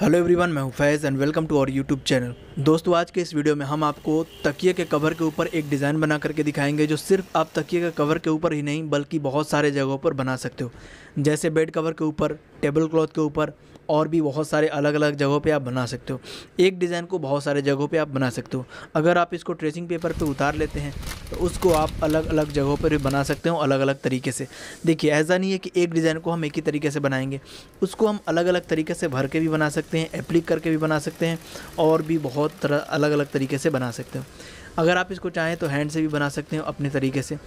hello everyone मैं हूं Faiz and welcome to our YouTube channel दोस्तों आज के इस वीडियो में हम आपको तकिए के कवर के ऊपर एक डिज़ाइन बना करके दिखाएंगे जो सिर्फ आप तकिए के कवर के ऊपर ही नहीं बल्कि बहुत सारे जगहों पर बना सकते हो जैसे बेड कवर के ऊपर टेबल क्लॉथ के ऊपर और भी बहुत सारे अलग अलग जगहों पे आप बना सकते हो एक डिज़ाइन को बहुत सारे जगहों पे आप बना सकते हो अगर आप इसको ट्रेसिंग पेपर पे उतार लेते हैं तो उसको आप अलग अलग जगहों पर भी बना सकते हो अलग अलग तरीके से देखिए ऐसा नहीं है कि एक डिज़ाइन को हम एक ही तरीके से बनाएंगे उसको हम अलग अलग तरीके से भर के भी बना सकते हैं एप्लिक करके भी बना सकते हैं और भी बहुत तरह अलग अलग तरीके से बना सकते हो अगर आप इसको चाहें तो हैंड से भी बना सकते हो अपने तरीके से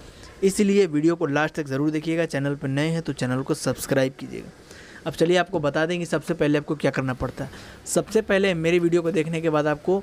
इसलिए वीडियो को लास्ट तक ज़रूर देखिएगा चैनल पर नए हैं तो चैनल को सब्सक्राइब कीजिएगा अब चलिए आपको बता दें कि सबसे पहले आपको क्या करना पड़ता है सबसे पहले मेरी वीडियो को देखने के बाद आपको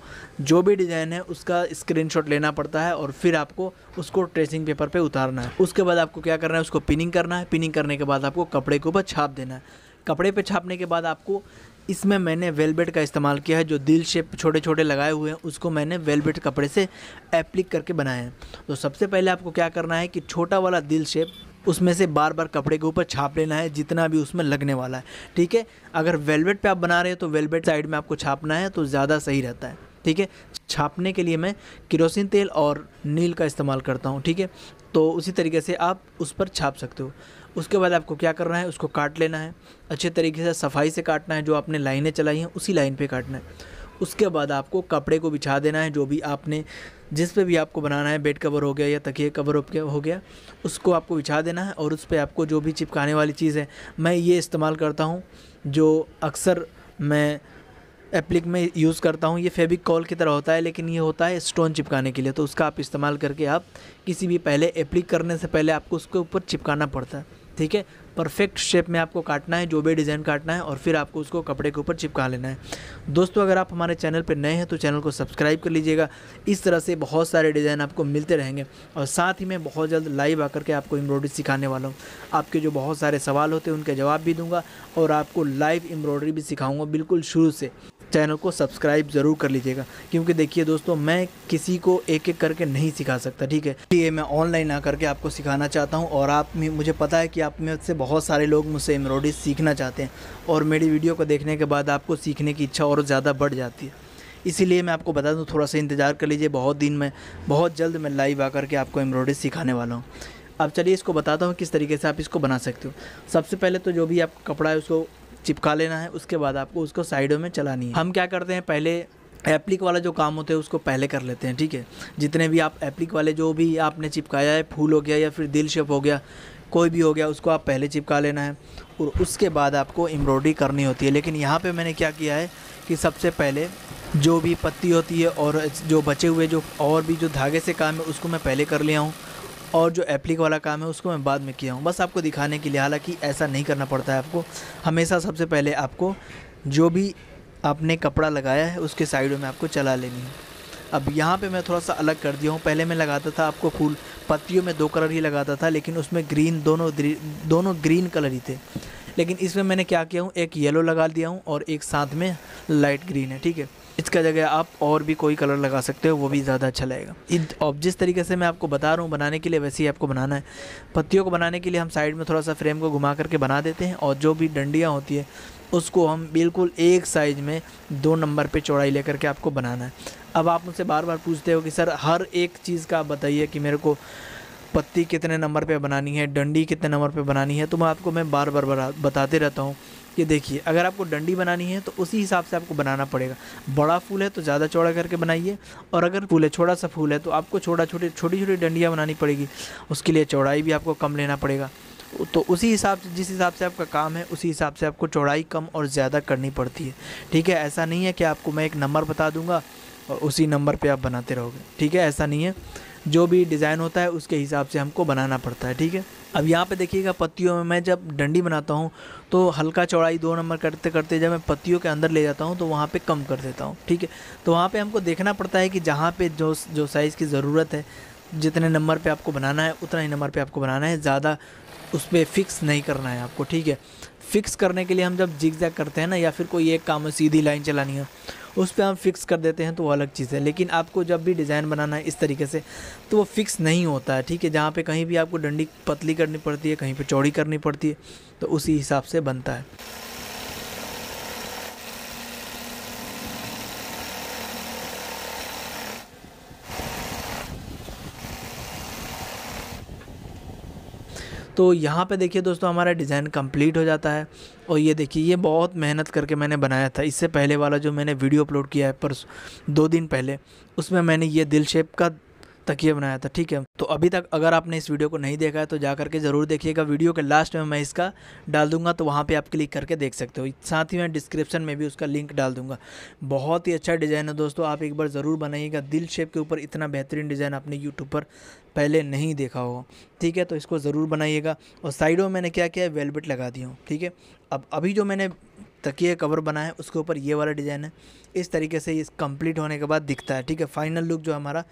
जो भी डिज़ाइन है उसका स्क्रीनशॉट लेना पड़ता है और फिर आपको उसको ट्रेसिंग पेपर पे उतारना है उसके बाद आपको क्या करना है उसको पिनिंग करना है पिनिंग करने के बाद आपको कपड़े के ऊपर छाप देना है कपड़े पे छापने के बाद आपको इसमें मैंने वेलबेट का इस्तेमाल किया है जो दिल शेप छोटे छोटे लगाए हुए हैं उसको मैंने वेलबेट कपड़े से एप्लिक करके बनाए हैं तो सबसे पहले आपको क्या करना है कि छोटा वाला दिल शेप उसमें से बार बार कपड़े के ऊपर छाप लेना है जितना भी उसमें लगने वाला है ठीक है अगर वेलवेट पे आप बना रहे हो तो वेलवेट साइड में आपको छापना है तो ज़्यादा सही रहता है ठीक है छापने के लिए मैं किरोसिन तेल और नील का इस्तेमाल करता हूँ ठीक है तो उसी तरीके से आप उस पर छाप सकते हो उसके बाद आपको क्या करना है उसको काट लेना है अच्छे तरीके से सफाई से काटना है जो आपने लाइनें चलाई हैं उसी लाइन पर काटना है उसके बाद आपको कपड़े को बिछा देना है जो भी आपने जिस पे भी आपको बनाना है बेड कवर हो गया या तकिए कवर हो गया उसको आपको बिछा देना है और उस पर आपको जो भी चिपकाने वाली चीज़ है मैं ये इस्तेमाल करता हूँ जो अक्सर मैं एप्लिक में यूज़ करता हूँ ये फेबिक कॉल की तरह होता है लेकिन ये होता है स्टोन चिपकाने के लिए तो उसका आप इस्तेमाल करके आप किसी भी पहले एप्लिक करने से पहले आपको उसके ऊपर चिपकाना पड़ता है ठीक है परफेक्ट शेप में आपको काटना है जो भी डिज़ाइन काटना है और फिर आपको उसको कपड़े के ऊपर चिपका लेना है दोस्तों अगर आप हमारे चैनल पर नए हैं तो चैनल को सब्सक्राइब कर लीजिएगा इस तरह से बहुत सारे डिज़ाइन आपको मिलते रहेंगे और साथ ही मैं बहुत जल्द लाइव आकर के आपको एम्ब्रॉयडरी सिखाने वाला हूँ आपके जो बहुत सारे सवाल होते हैं उनके जवाब भी दूंगा और आपको लाइव एम्ब्रॉयडरी भी सिखाऊंगा बिल्कुल शुरू से चैनल को सब्सक्राइब ज़रूर कर लीजिएगा क्योंकि देखिए दोस्तों मैं किसी को एक एक करके नहीं सिखा सकता ठीक है इसलिए मैं ऑनलाइन आकर करके आपको सिखाना चाहता हूँ और आप मुझे पता है कि आप में से बहुत सारे लोग मुझसे एम्ब्रॉयडरी सीखना चाहते हैं और मेरी वीडियो को देखने के बाद आपको सीखने की इच्छा और ज़्यादा बढ़ जाती है इसीलिए मैं आपको बता दूँ थोड़ा सा इंतज़ार कर लीजिए बहुत दिन में बहुत जल्द मैं लाइव आकर के आपको एम्ब्रॉयडरी सिखाने वाला हूँ अब चलिए इसको बताता हूँ किस तरीके से आप इसको बना सकते हो सबसे पहले तो जो भी आप कपड़ा है उसको चिपका लेना है उसके बाद आपको उसको साइडों में चलानी है हम क्या करते हैं पहले एप्लिक वाला जो काम होता है उसको पहले कर लेते हैं ठीक है जितने भी आप एप्लिक वाले जो भी आपने चिपकाया है फूल हो गया या फिर दिल शेप हो गया कोई भी हो गया उसको आप पहले चिपका लेना है और उसके बाद आपको एम्ब्रॉयडरी करनी होती है लेकिन यहाँ पे मैंने क्या किया है कि सबसे पहले जो भी पत्ती होती है और जो बचे हुए जो और भी जो धागे से काम है उसको मैं पहले कर लिया हूँ और जो एप्लिक वाला काम है उसको मैं बाद में किया हूँ बस आपको दिखाने के लिए हालांकि ऐसा नहीं करना पड़ता है आपको हमेशा सबसे पहले आपको जो भी आपने कपड़ा लगाया है उसके साइडों में आपको चला लेनी है अब यहाँ पे मैं थोड़ा सा अलग कर दिया हूँ पहले मैं लगाता था आपको फूल पत्तियों में दो कलर ही लगाता था लेकिन उसमें ग्रीन दोनों दोनों ग्रीन कलर ही थे लेकिन इसमें मैंने क्या किया हूँ एक येलो लगा दिया हूँ और एक साथ में लाइट ग्रीन है ठीक है इसका जगह आप और भी कोई कलर लगा सकते हो वो भी ज़्यादा अच्छा लगेगा अब जिस तरीके से मैं आपको बता रहा हूँ बनाने के लिए वैसे ही आपको बनाना है पत्तियों को बनाने के लिए हम साइड में थोड़ा सा फ्रेम को घुमा करके बना देते हैं और जो भी डंडियाँ होती है उसको हम बिल्कुल एक साइज़ में दो नंबर पर चौड़ाई ले करके आपको बनाना है अब आप मुझसे बार बार पूछते हो कि सर हर एक चीज़ का आप बताइए कि मेरे को पत्ती कितने नंबर पे बनानी है डंडी कितने नंबर पे बनानी है तो मैं आपको मैं बार बार बताते रहता हूँ ये देखिए अगर आपको डंडी बनानी है तो उसी हिसाब से आपको बनाना पड़ेगा बड़ा फूल है तो ज़्यादा चौड़ा करके बनाइए और अगर फूल है छोटा सा फूल है तो आपको छोटा छोटी छोटी छोटी डंडियाँ बनानी पड़ेगी उसके लिए चौड़ाई भी आपको कम लेना पड़ेगा तो उसी हिसाब से जिस हिसाब से आपका काम है उसी हिसाब से आपको चौड़ाई कम और ज़्यादा करनी पड़ती है ठीक है ऐसा नहीं है कि आपको मैं एक नंबर बता दूंगा और उसी नंबर पे आप बनाते रहोगे ठीक है ऐसा नहीं है जो भी डिज़ाइन होता है उसके हिसाब से हमको बनाना पड़ता है ठीक है अब यहाँ पे देखिएगा पत्तियों में मैं जब डंडी बनाता हूँ तो हल्का चौड़ाई दो नंबर करते करते जब मैं पत्तियों के अंदर ले जाता हूँ तो वहाँ पे कम कर देता हूँ ठीक है तो वहाँ पे हमको देखना पड़ता है कि जहाँ पे जो जो साइज़ की ज़रूरत है जितने नंबर पे आपको बनाना है उतना ही नंबर पे आपको बनाना है ज़्यादा उस पर फिक्स नहीं करना है आपको ठीक है फिक्स करने के लिए हम जब जिग करते हैं ना या फिर कोई एक काम सीधी लाइन चलानी है उस पर हम फिक्स कर देते हैं तो वो अलग चीज़ है लेकिन आपको जब भी डिज़ाइन बनाना है इस तरीके से तो वो फिक्स नहीं होता है ठीक है जहाँ पर कहीं भी आपको डंडी पतली करनी पड़ती है कहीं पर चौड़ी करनी पड़ती है तो उसी हिसाब से बनता है तो यहाँ पे देखिए दोस्तों हमारा डिज़ाइन कंप्लीट हो जाता है और ये देखिए ये बहुत मेहनत करके मैंने बनाया था इससे पहले वाला जो मैंने वीडियो अपलोड किया है पर दो दिन पहले उसमें मैंने ये दिल शेप का तकिया बनाया था ठीक है तो अभी तक अगर आपने इस वीडियो को नहीं देखा है तो जा करके ज़रूर देखिएगा वीडियो के लास्ट में मैं इसका डाल दूंगा तो वहाँ पर आप क्लिक करके देख सकते हो साथ ही मैं डिस्क्रिप्शन में भी उसका लिंक डाल दूंगा बहुत ही अच्छा डिज़ाइन है दोस्तों आप एक बार ज़रूर बनाइएगा दिल शेप के ऊपर इतना बेहतरीन डिज़ाइन आपने यूट्यूब पर पहले नहीं देखा हो ठीक है तो इसको ज़रूर बनाइएगा और साइडों में मैंने क्या किया है वेलबेट लगा दी हूँ ठीक है अब अभी जो मैंने तकिए कवर बना है उसके ऊपर ये वाला डिज़ाइन है इस तरीके से ये कंप्लीट होने के बाद दिखता है ठीक है फाइनल लुक जो हमारा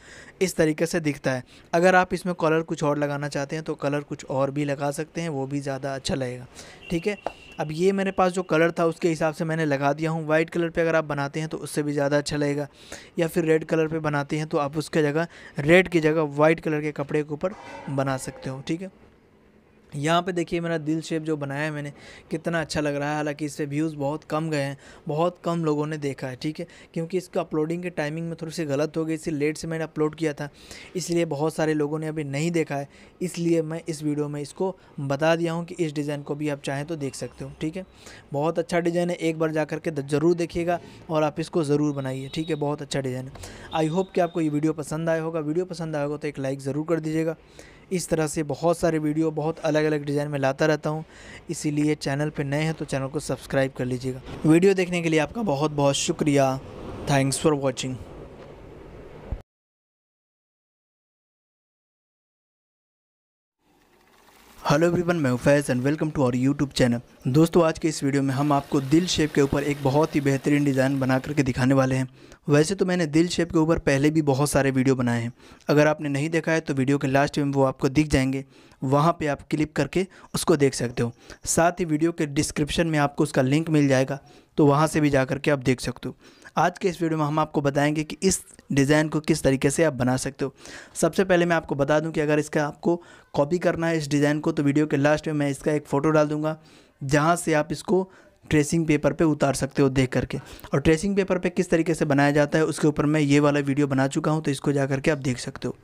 इस तरीके से दिखता है अगर आप इसमें कलर कुछ और लगाना चाहते हैं तो कलर कुछ और भी लगा सकते हैं वो भी ज़्यादा अच्छा लगेगा ठीक है अब ये मेरे पास जो कलर था उसके हिसाब से मैंने लगा दिया हूँ वाइट कलर पर अगर आप बनाते हैं तो उससे भी ज़्यादा अच्छा लगेगा या फिर रेड कलर पर बनाते हैं तो आप उसके जगह रेड की जगह वाइट कलर के कपड़े के ऊपर बना सकते हो ठीक है यहाँ पे देखिए मेरा दिल शेप जो बनाया है मैंने कितना अच्छा लग रहा है हालांकि इस पर व्यूज़ बहुत कम गए हैं बहुत कम लोगों ने देखा है ठीक है क्योंकि इसको अपलोडिंग के टाइमिंग में थोड़ी सी गलत हो गई इसी लेट से मैंने अपलोड किया था इसलिए बहुत सारे लोगों ने अभी नहीं देखा है इसलिए मैं इस वीडियो में इसको बता दिया हूँ कि इस डिज़ाइन को भी आप चाहें तो देख सकते हो ठीक है बहुत अच्छा डिज़ाइन है एक बार जा करके ज़रूर देखिएगा और आप इसको ज़रूर बनाइए ठीक है बहुत अच्छा डिज़ाइन है आई होप कि आपको ये वीडियो पसंद आया होगा वीडियो पसंद आएगा तो एक लाइक ज़रूर कर दीजिएगा इस तरह से बहुत सारे वीडियो बहुत अलग अलग डिज़ाइन में लाता रहता हूँ इसीलिए चैनल पर नए हैं तो चैनल को सब्सक्राइब कर लीजिएगा वीडियो देखने के लिए आपका बहुत बहुत शुक्रिया thanks for watching hello everyone मैं Faiz and welcome to our YouTube channel दोस्तों आज के इस वीडियो में हम आपको दिल शेप के ऊपर एक बहुत ही बेहतरीन डिज़ाइन बना करके दिखाने वाले हैं वैसे तो मैंने दिल शेप के ऊपर पहले भी बहुत सारे वीडियो बनाए हैं अगर आपने नहीं देखा है तो वीडियो के लास्ट में वो आपको दिख जाएंगे वहाँ पर आप क्लिक करके उसको देख सकते हो साथ ही वीडियो के डिस्क्रिप्शन में आपको उसका लिंक मिल जाएगा तो वहाँ से भी जा करके आप देख सकते हो आज के इस वीडियो में हम आपको बताएंगे कि इस डिज़ाइन को किस तरीके से आप बना सकते हो सबसे पहले मैं आपको बता दूं कि अगर इसका आपको कॉपी करना है इस डिज़ाइन को तो वीडियो के लास्ट में मैं इसका एक फ़ोटो डाल दूँगा जहाँ से आप इसको ट्रेसिंग पेपर पे उतार सकते हो देख करके और ट्रेसिंग पेपर पे किस तरीके से बनाया जाता है उसके ऊपर मैं ये वाला वीडियो बना चुका हूँ तो इसको जा करके आप देख सकते हो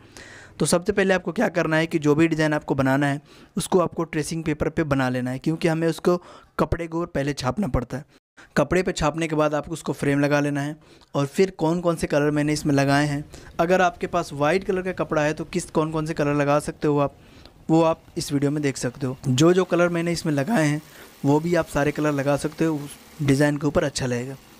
तो सबसे पहले आपको क्या करना है कि जो भी डिज़ाइन आपको बनाना है उसको आपको ट्रेसिंग पेपर पे बना लेना है क्योंकि हमें उसको कपड़े को पहले छापना पड़ता है कपड़े पे छापने के बाद आपको उसको फ्रेम लगा लेना है और फिर कौन कौन से कलर मैंने इसमें लगाए हैं अगर आपके पास वाइट कलर का कपड़ा है तो किस कौन कौन से कलर लगा सकते हो आप वो आप इस वीडियो में देख सकते हो जो जो कलर मैंने इसमें लगाए हैं वो भी आप सारे कलर लगा सकते हो उस डिज़ाइन के ऊपर अच्छा लगेगा